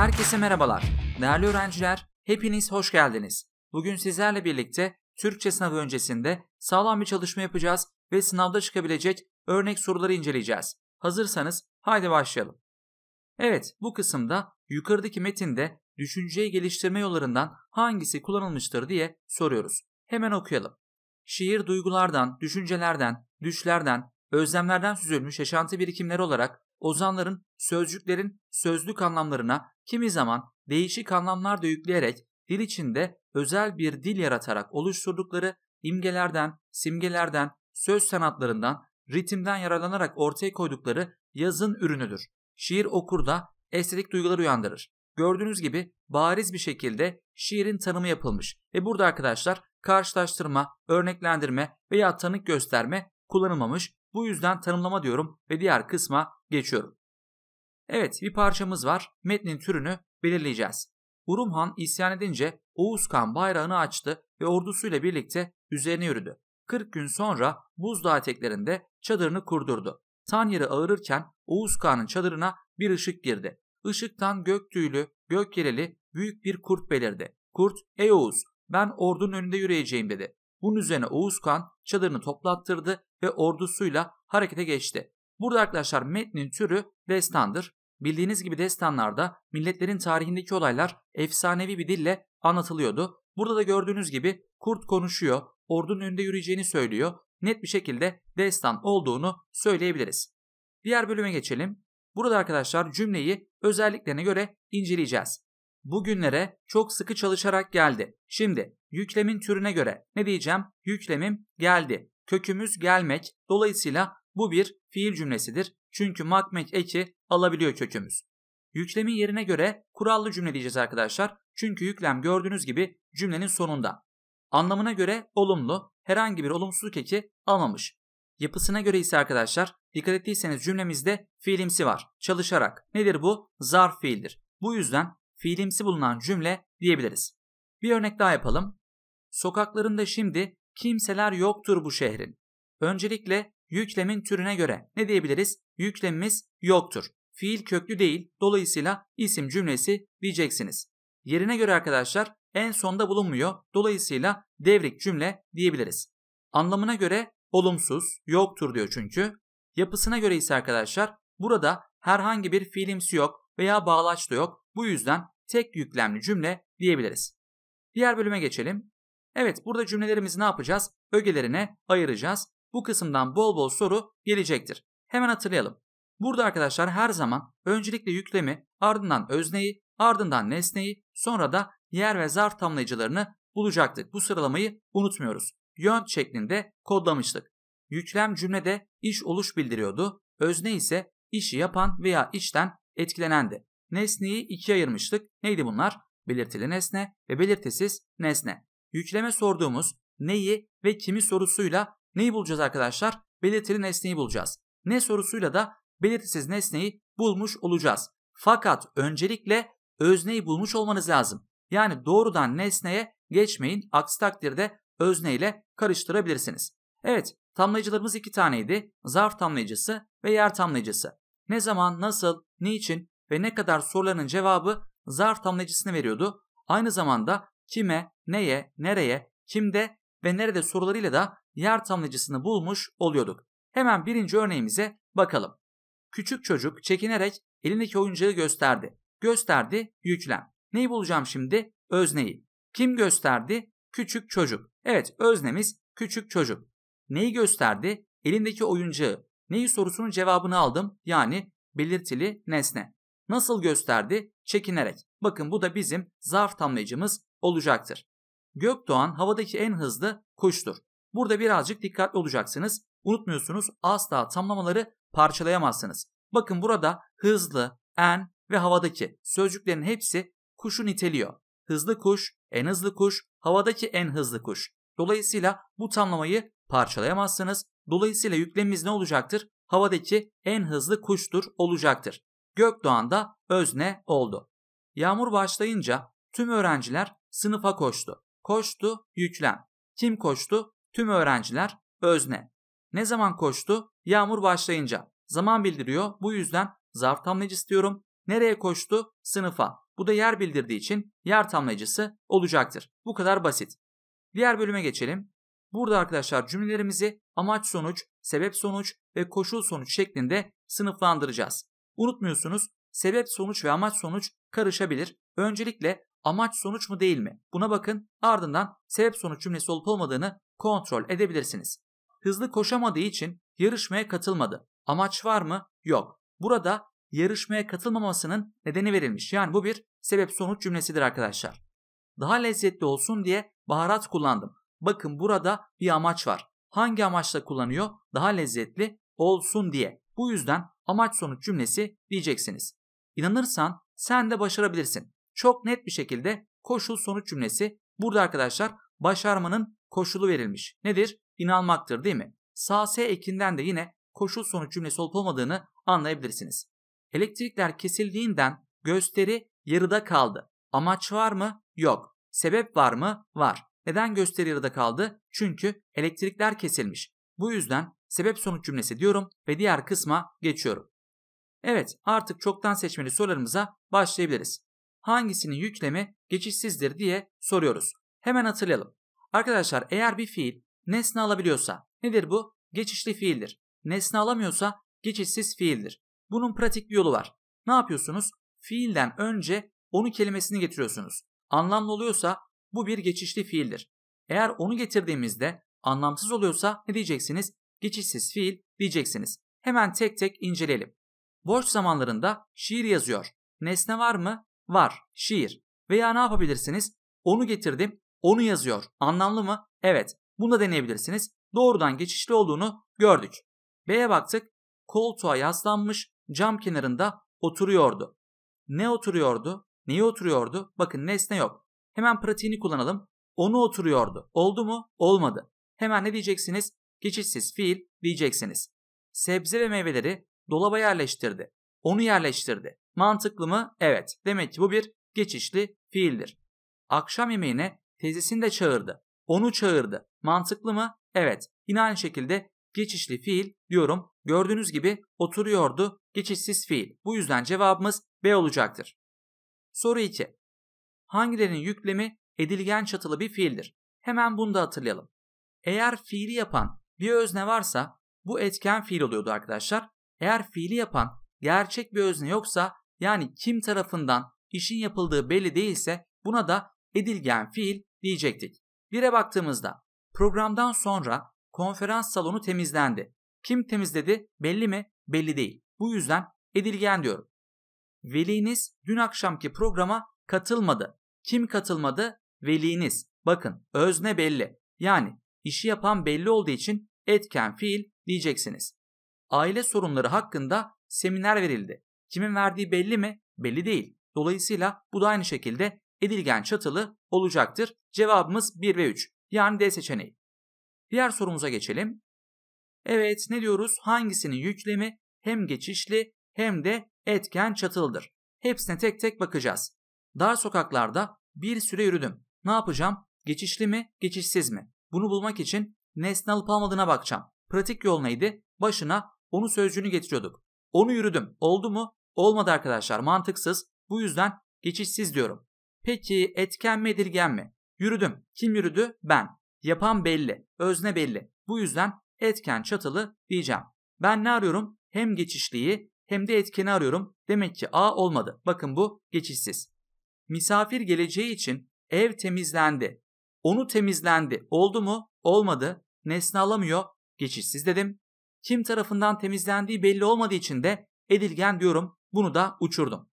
Herkese merhabalar. Değerli öğrenciler, hepiniz hoş geldiniz. Bugün sizlerle birlikte Türkçe sınavı öncesinde sağlam bir çalışma yapacağız ve sınavda çıkabilecek örnek soruları inceleyeceğiz. Hazırsanız haydi başlayalım. Evet, bu kısımda yukarıdaki metinde düşünceyi geliştirme yollarından hangisi kullanılmıştır diye soruyoruz. Hemen okuyalım. Şiir duygulardan, düşüncelerden, düşlerden, özlemlerden süzülmüş yaşantı birikimleri olarak ozanların sözcüklerin sözlük anlamlarına kimi zaman değişik anlamlar da yükleyerek dil içinde özel bir dil yaratarak oluşturdukları imgelerden, simgelerden, söz sanatlarından, ritimden yararlanarak ortaya koydukları yazın ürünüdür. Şiir okurda estetik duygular uyandırır. Gördüğünüz gibi bariz bir şekilde şiirin tanımı yapılmış ve burada arkadaşlar karşılaştırma, örneklendirme veya tanık gösterme kullanılmamış. Bu yüzden tanımlama diyorum ve diğer kısma geçiyorum. Evet bir parçamız var. Metnin türünü belirleyeceğiz. Urumhan isyan edince Oğuz bayrağını açtı ve ordusuyla birlikte üzerine yürüdü. 40 gün sonra Buzdağ eteklerinde çadırını kurdurdu. Tanyer'i ağırırken Oğuz çadırına bir ışık girdi. Işıktan gök tüylü, gök yeleli büyük bir kurt belirdi. Kurt, ey Oğuz ben ordunun önünde yürüyeceğim dedi. Bunun üzerine Oğuz Kağan çadırını toplattırdı ve ordusuyla harekete geçti. Burada arkadaşlar metnin türü destandır. Bildiğiniz gibi destanlarda milletlerin tarihindeki olaylar efsanevi bir dille anlatılıyordu. Burada da gördüğünüz gibi kurt konuşuyor, ordunun önünde yürüyeceğini söylüyor. Net bir şekilde destan olduğunu söyleyebiliriz. Diğer bölüme geçelim. Burada arkadaşlar cümleyi özelliklerine göre inceleyeceğiz bugünlere çok sıkı çalışarak geldi. Şimdi yüklemin türüne göre ne diyeceğim? Yüklemim geldi. Kökümüz gelmek. Dolayısıyla bu bir fiil cümlesidir. Çünkü makmek eki alabiliyor kökümüz. Yüklemin yerine göre kurallı cümle diyeceğiz arkadaşlar. Çünkü yüklem gördüğünüz gibi cümlenin sonunda. Anlamına göre olumlu, herhangi bir olumsuzluk eki almamış. Yapısına göre ise arkadaşlar dikkat ettiyseniz cümlemizde fiilimsi var. Çalışarak. Nedir bu? Zarf fiildir. Bu yüzden fiilimsi bulunan cümle diyebiliriz. Bir örnek daha yapalım. Sokaklarında şimdi kimseler yoktur bu şehrin. Öncelikle yüklemin türüne göre ne diyebiliriz? Yüklemimiz yoktur. Fiil köklü değil, dolayısıyla isim cümlesi diyeceksiniz. Yerine göre arkadaşlar en sonda bulunmuyor, dolayısıyla devrik cümle diyebiliriz. Anlamına göre olumsuz, yoktur diyor çünkü. Yapısına göre ise arkadaşlar burada herhangi bir fiilimsi yok veya bağlaç da yok. Bu yüzden tek yüklemli cümle diyebiliriz. Diğer bölüme geçelim. Evet burada cümlelerimizi ne yapacağız? Ögelerine ayıracağız. Bu kısımdan bol bol soru gelecektir. Hemen hatırlayalım. Burada arkadaşlar her zaman öncelikle yüklemi, ardından özneyi, ardından nesneyi, sonra da yer ve zarf tamlayıcılarını bulacaktık. Bu sıralamayı unutmuyoruz. Yön şeklinde kodlamıştık. Yüklem cümlede iş oluş bildiriyordu. Özne ise işi yapan veya işten etkilenendi. Nesneyi ikiye ayırmıştık. Neydi bunlar? Belirtili nesne ve belirtisiz nesne. Yükleme sorduğumuz neyi ve kimi sorusuyla neyi bulacağız arkadaşlar? Belirtili nesneyi bulacağız. Ne sorusuyla da belirtisiz nesneyi bulmuş olacağız. Fakat öncelikle özneyi bulmuş olmanız lazım. Yani doğrudan nesneye geçmeyin. Aksi takdirde özneyle karıştırabilirsiniz. Evet, tamlayıcılarımız iki taneydi. Zarf tamlayıcısı ve yer tamlayıcısı. Ne zaman, nasıl, niçin, ve ne kadar soruların cevabı zar tamlecesini veriyordu. Aynı zamanda kime, neye, nereye, kimde ve nerede sorularıyla da yer tamlecesini bulmuş oluyorduk. Hemen birinci örneğimize bakalım. Küçük çocuk çekinerek elindeki oyuncağı gösterdi. Gösterdi Yüklen. Neyi bulacağım şimdi? Özneyi. Kim gösterdi? Küçük çocuk. Evet öznemiz küçük çocuk. Neyi gösterdi? Elindeki oyuncağı. Neyi sorusunun cevabını aldım yani belirtili nesne. Nasıl gösterdi? Çekinerek. Bakın bu da bizim zarf tamlayıcımız olacaktır. Gökdoğan havadaki en hızlı kuştur. Burada birazcık dikkatli olacaksınız. Unutmuyorsunuz asla tamlamaları parçalayamazsınız. Bakın burada hızlı, en ve havadaki sözcüklerin hepsi kuşu niteliyor. Hızlı kuş, en hızlı kuş, havadaki en hızlı kuş. Dolayısıyla bu tamlamayı parçalayamazsınız. Dolayısıyla yüklemimiz ne olacaktır? Havadaki en hızlı kuştur olacaktır. Gökdoğan da özne oldu. Yağmur başlayınca tüm öğrenciler sınıfa koştu. Koştu, yüklen. Kim koştu? Tüm öğrenciler, özne. Ne zaman koştu? Yağmur başlayınca. Zaman bildiriyor. Bu yüzden zarf tamleci istiyorum. Nereye koştu? Sınıfa. Bu da yer bildirdiği için yer tamlayıcısı olacaktır. Bu kadar basit. Diğer bölüme geçelim. Burada arkadaşlar cümlelerimizi amaç sonuç, sebep sonuç ve koşul sonuç şeklinde sınıflandıracağız. Unutmuyorsunuz sebep sonuç ve amaç sonuç karışabilir. Öncelikle amaç sonuç mu değil mi? Buna bakın ardından sebep sonuç cümlesi olup olmadığını kontrol edebilirsiniz. Hızlı koşamadığı için yarışmaya katılmadı. Amaç var mı? Yok. Burada yarışmaya katılmamasının nedeni verilmiş. Yani bu bir sebep sonuç cümlesidir arkadaşlar. Daha lezzetli olsun diye baharat kullandım. Bakın burada bir amaç var. Hangi amaçla kullanıyor? Daha lezzetli olsun diye. Bu yüzden amaç sonuç cümlesi diyeceksiniz. İnanırsan sen de başarabilirsin. Çok net bir şekilde koşul sonuç cümlesi burada arkadaşlar başarmanın koşulu verilmiş. Nedir? İnanmaktır değil mi? Sağ S ekinden de yine koşul sonuç cümlesi olup olmadığını anlayabilirsiniz. Elektrikler kesildiğinden gösteri yarıda kaldı. Amaç var mı? Yok. Sebep var mı? Var. Neden gösteri yarıda kaldı? Çünkü elektrikler kesilmiş. Bu yüzden sebep sonuç cümlesi diyorum ve diğer kısma geçiyorum. Evet artık çoktan seçmeli sorularımıza başlayabiliriz. Hangisinin yüklemi geçişsizdir diye soruyoruz. Hemen hatırlayalım. Arkadaşlar eğer bir fiil nesne alabiliyorsa nedir bu? Geçişli fiildir. Nesne alamıyorsa geçişsiz fiildir. Bunun pratik bir yolu var. Ne yapıyorsunuz? Fiilden önce onu kelimesini getiriyorsunuz. Anlamlı oluyorsa bu bir geçişli fiildir. Eğer onu getirdiğimizde anlamsız oluyorsa ne diyeceksiniz? geçişsiz fiil diyeceksiniz. Hemen tek tek inceleyelim. Boş zamanlarında şiir yazıyor. Nesne var mı? Var. Şiir. Veya ne yapabilirsiniz? Onu getirdim, onu yazıyor. Anlamlı mı? Evet. Bunu da deneyebilirsiniz. Doğrudan geçişli olduğunu gördük. B'ye baktık. Koltuğa yaslanmış, cam kenarında oturuyordu. Ne oturuyordu? Niye oturuyordu? Bakın nesne yok. Hemen pratiğini kullanalım. Onu oturuyordu. Oldu mu? Olmadı. Hemen ne diyeceksiniz? geçişsiz fiil diyeceksiniz. Sebze ve meyveleri dolaba yerleştirdi. Onu yerleştirdi. Mantıklı mı? Evet. Demek ki bu bir geçişli fiildir. Akşam yemeğine teyzesini de çağırdı. Onu çağırdı. Mantıklı mı? Evet. Yine aynı şekilde geçişli fiil diyorum. Gördüğünüz gibi oturuyordu. Geçişsiz fiil. Bu yüzden cevabımız B olacaktır. Soru 2. Hangilerinin yüklemi edilgen çatılı bir fiildir? Hemen bunu da hatırlayalım. Eğer fiili yapan bir özne varsa bu etken fiil oluyordu arkadaşlar. Eğer fiili yapan gerçek bir özne yoksa yani kim tarafından işin yapıldığı belli değilse buna da edilgen fiil diyecektik. Bire baktığımızda programdan sonra konferans salonu temizlendi. Kim temizledi belli mi? Belli değil. Bu yüzden edilgen diyorum. Veliniz dün akşamki programa katılmadı. Kim katılmadı? Veliniz. Bakın özne belli. Yani işi yapan belli olduğu için etken fiil diyeceksiniz. Aile sorunları hakkında seminer verildi. Kimin verdiği belli mi? Belli değil. Dolayısıyla bu da aynı şekilde edilgen çatılı olacaktır. Cevabımız 1 ve 3. Yani D seçeneği. Diğer sorumuza geçelim. Evet ne diyoruz? Hangisinin yüklemi hem geçişli hem de etken çatıldır? Hepsine tek tek bakacağız. Dar sokaklarda bir süre yürüdüm. Ne yapacağım? Geçişli mi, geçişsiz mi? Bunu bulmak için nesne alıp almadığına bakacağım. Pratik yol neydi? Başına onu sözcüğünü getiriyorduk. Onu yürüdüm. Oldu mu? Olmadı arkadaşlar. Mantıksız. Bu yüzden geçişsiz diyorum. Peki etken mi edilgen mi? Yürüdüm. Kim yürüdü? Ben. Yapan belli. Özne belli. Bu yüzden etken çatılı diyeceğim. Ben ne arıyorum? Hem geçişliği hem de etkeni arıyorum. Demek ki A olmadı. Bakın bu geçişsiz. Misafir geleceği için ev temizlendi. Onu temizlendi. Oldu mu? Olmadı. Nesne alamıyor. Geçişsiz dedim. Kim tarafından temizlendiği belli olmadığı için de edilgen diyorum. Bunu da uçurdum.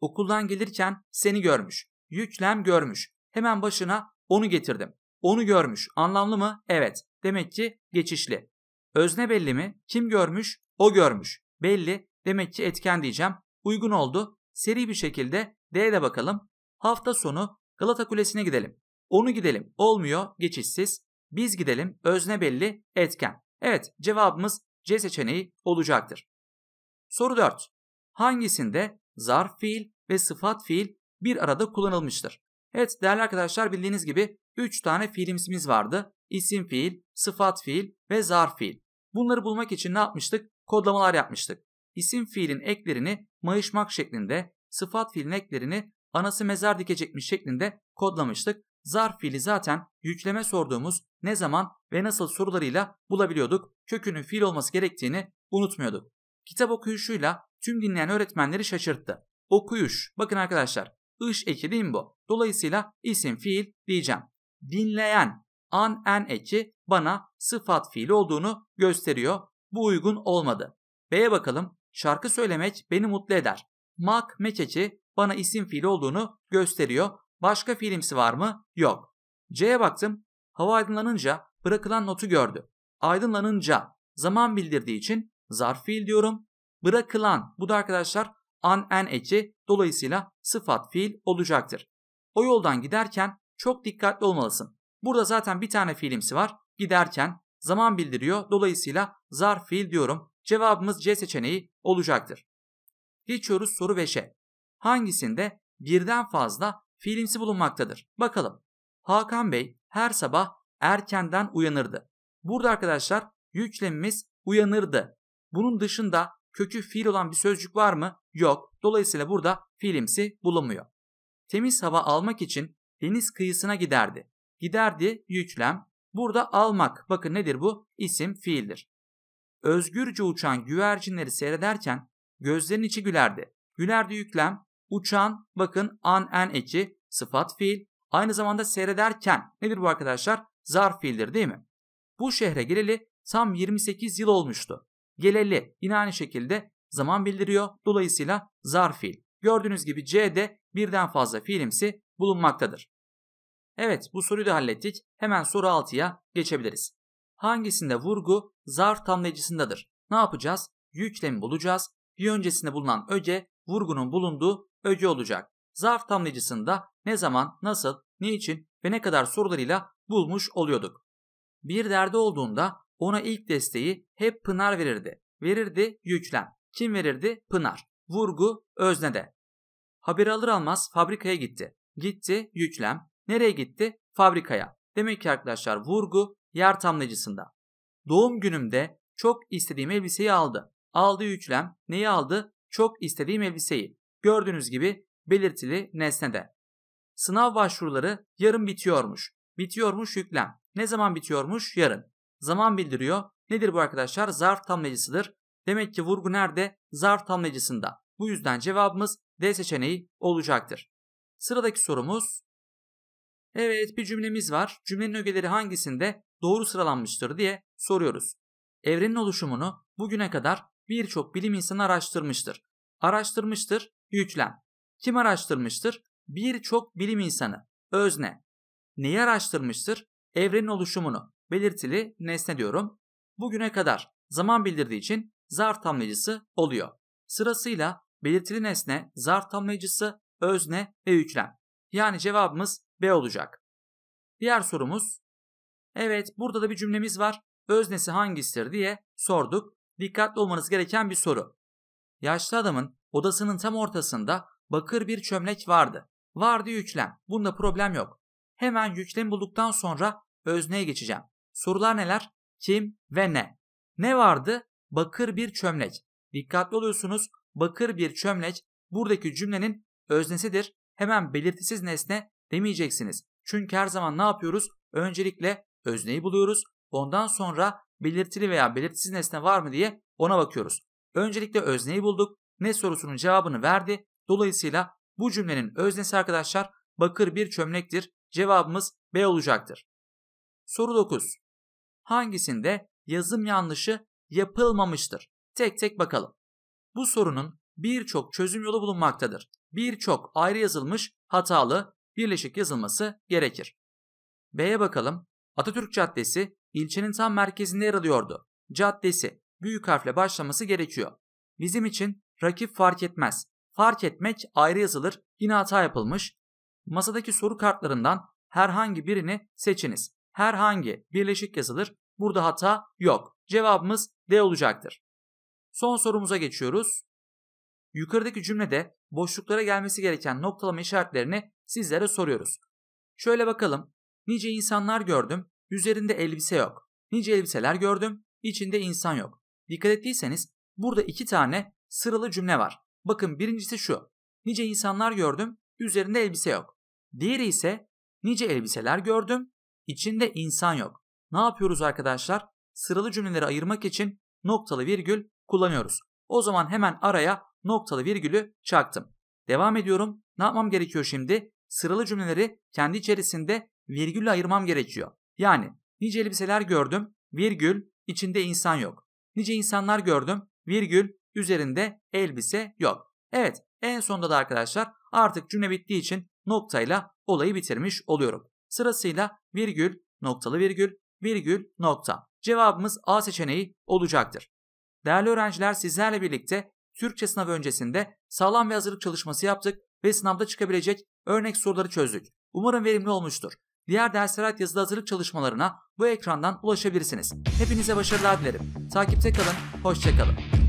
Okuldan gelirken seni görmüş. Yüklem görmüş. Hemen başına onu getirdim. Onu görmüş. Anlamlı mı? Evet. Demek ki geçişli. Özne belli mi? Kim görmüş? O görmüş. Belli. Demek ki etken diyeceğim. Uygun oldu. Seri bir şekilde de bakalım. Hafta sonu Galata Kulesi'ne gidelim. Onu gidelim olmuyor geçişsiz. Biz gidelim özne belli etken. Evet cevabımız C seçeneği olacaktır. Soru 4. Hangisinde zarf fiil ve sıfat fiil bir arada kullanılmıştır? Evet değerli arkadaşlar bildiğiniz gibi 3 tane fiilimsimiz vardı. İsim fiil, sıfat fiil ve zarf fiil. Bunları bulmak için ne yapmıştık? Kodlamalar yapmıştık. İsim fiilin eklerini mayışmak şeklinde, sıfat fiilin eklerini anası mezar dikecekmiş şeklinde kodlamıştık zarf fiili zaten yükleme sorduğumuz ne zaman ve nasıl sorularıyla bulabiliyorduk. Kökünün fiil olması gerektiğini unutmuyorduk. Kitap okuyuşuyla tüm dinleyen öğretmenleri şaşırttı. Okuyuş. Bakın arkadaşlar. Iş eki değil mi bu? Dolayısıyla isim fiil diyeceğim. Dinleyen an en eki bana sıfat fiili olduğunu gösteriyor. Bu uygun olmadı. B'ye bakalım. Şarkı söylemek beni mutlu eder. Mak mekeki bana isim fiili olduğunu gösteriyor. Başka filmsi var mı? Yok. C'ye baktım. Hava aydınlanınca bırakılan notu gördü. Aydınlanınca zaman bildirdiği için zarf fiil diyorum. Bırakılan bu da arkadaşlar an en eki dolayısıyla sıfat fiil olacaktır. O yoldan giderken çok dikkatli olmalısın. Burada zaten bir tane fiilimsi var. Giderken zaman bildiriyor. Dolayısıyla zarf fiil diyorum. Cevabımız C seçeneği olacaktır. Geçiyoruz soru 5'e. Hangisinde birden fazla fiilimsi bulunmaktadır. Bakalım. Hakan Bey her sabah erkenden uyanırdı. Burada arkadaşlar yüklemimiz uyanırdı. Bunun dışında kökü fiil olan bir sözcük var mı? Yok. Dolayısıyla burada fiilimsi bulunmuyor. Temiz hava almak için deniz kıyısına giderdi. Giderdi yüklem. Burada almak bakın nedir bu? İsim fiildir. Özgürce uçan güvercinleri seyrederken gözlerinin içi gülerdi. Gülerdi yüklem uçan bakın an en eki sıfat fiil aynı zamanda seyrederken nedir bu arkadaşlar? Zarf fiildir değil mi? Bu şehre geleli tam 28 yıl olmuştu. Geleli yine aynı şekilde zaman bildiriyor. Dolayısıyla zarf fiil. Gördüğünüz gibi C'de birden fazla fiilimsi bulunmaktadır. Evet bu soruyu da hallettik. Hemen soru 6'ya geçebiliriz. Hangisinde vurgu zarf tamlayıcısındadır? Ne yapacağız? Yüklemi bulacağız. Bir öncesinde bulunan öge vurgunun bulunduğu öge olacak. Zarf tamlecısında ne zaman, nasıl, niçin ve ne kadar sorularıyla bulmuş oluyorduk. Bir derdi olduğunda ona ilk desteği hep Pınar verirdi. Verirdi yüklem. Kim verirdi? Pınar. Vurgu öznede. Haberi alır almaz fabrikaya gitti. Gitti yüklem. Nereye gitti? Fabrikaya. Demek ki arkadaşlar vurgu yer tamlecısında. Doğum günümde çok istediğim elbiseyi aldı. Aldı yüklem. Neyi aldı? çok istediğim elbiseyi. Gördüğünüz gibi belirtili nesnede. Sınav başvuruları yarın bitiyormuş. Bitiyormuş yüklem. Ne zaman bitiyormuş? Yarın. Zaman bildiriyor. Nedir bu arkadaşlar? Zarf tamlayıcısıdır. Demek ki vurgu nerede? Zarf tamlayıcısında. Bu yüzden cevabımız D seçeneği olacaktır. Sıradaki sorumuz. Evet bir cümlemiz var. Cümlenin ögeleri hangisinde doğru sıralanmıştır diye soruyoruz. Evrenin oluşumunu bugüne kadar birçok bilim insanı araştırmıştır. Araştırmıştır, yüklem. Kim araştırmıştır? Birçok bilim insanı, özne. Neyi araştırmıştır? Evrenin oluşumunu, belirtili nesne diyorum. Bugüne kadar zaman bildirdiği için zarf tamlayıcısı oluyor. Sırasıyla belirtili nesne, zarf tamlayıcısı, özne ve yüklem. Yani cevabımız B olacak. Diğer sorumuz. Evet burada da bir cümlemiz var. Öznesi hangisidir diye sorduk dikkatli olmanız gereken bir soru. Yaşlı adamın odasının tam ortasında bakır bir çömlek vardı. Vardı yüklem. Bunda problem yok. Hemen yüklemi bulduktan sonra özneye geçeceğim. Sorular neler? Kim ve ne? Ne vardı? Bakır bir çömlek. Dikkatli oluyorsunuz. Bakır bir çömlek buradaki cümlenin öznesidir. Hemen belirtisiz nesne demeyeceksiniz. Çünkü her zaman ne yapıyoruz? Öncelikle özneyi buluyoruz. Ondan sonra belirtili veya belirtisiz nesne var mı diye ona bakıyoruz. Öncelikle özneyi bulduk. Ne sorusunun cevabını verdi. Dolayısıyla bu cümlenin öznesi arkadaşlar bakır bir çömlektir. Cevabımız B olacaktır. Soru 9. Hangisinde yazım yanlışı yapılmamıştır? Tek tek bakalım. Bu sorunun birçok çözüm yolu bulunmaktadır. Birçok ayrı yazılmış hatalı birleşik yazılması gerekir. B'ye bakalım. Atatürk Caddesi ilçenin tam merkezinde yer alıyordu. Caddesi büyük harfle başlaması gerekiyor. Bizim için rakip fark etmez. Fark etmek ayrı yazılır, yine hata yapılmış. Masadaki soru kartlarından herhangi birini seçiniz. Herhangi birleşik yazılır, burada hata yok. Cevabımız D olacaktır. Son sorumuza geçiyoruz. Yukarıdaki cümlede boşluklara gelmesi gereken noktalama işaretlerini sizlere soruyoruz. Şöyle bakalım. Nice insanlar gördüm, Üzerinde elbise yok. Nice elbiseler gördüm, içinde insan yok. Dikkat ettiyseniz burada iki tane sıralı cümle var. Bakın birincisi şu. Nice insanlar gördüm, üzerinde elbise yok. Diğeri ise nice elbiseler gördüm, içinde insan yok. Ne yapıyoruz arkadaşlar? Sıralı cümleleri ayırmak için noktalı virgül kullanıyoruz. O zaman hemen araya noktalı virgülü çaktım. Devam ediyorum. Ne yapmam gerekiyor şimdi? Sıralı cümleleri kendi içerisinde virgülle ayırmam gerekiyor. Yani nice elbiseler gördüm, virgül, içinde insan yok. Nice insanlar gördüm, virgül, üzerinde elbise yok. Evet, en sonda da arkadaşlar artık cümle bittiği için noktayla olayı bitirmiş oluyorum. Sırasıyla virgül, noktalı virgül, virgül, nokta. Cevabımız A seçeneği olacaktır. Değerli öğrenciler sizlerle birlikte Türkçe sınavı öncesinde sağlam ve hazırlık çalışması yaptık ve sınavda çıkabilecek örnek soruları çözdük. Umarım verimli olmuştur. Diğer dersler yazılı hazırlık çalışmalarına bu ekrandan ulaşabilirsiniz. Hepinize başarılar dilerim. Takipte kalın, hoşçakalın.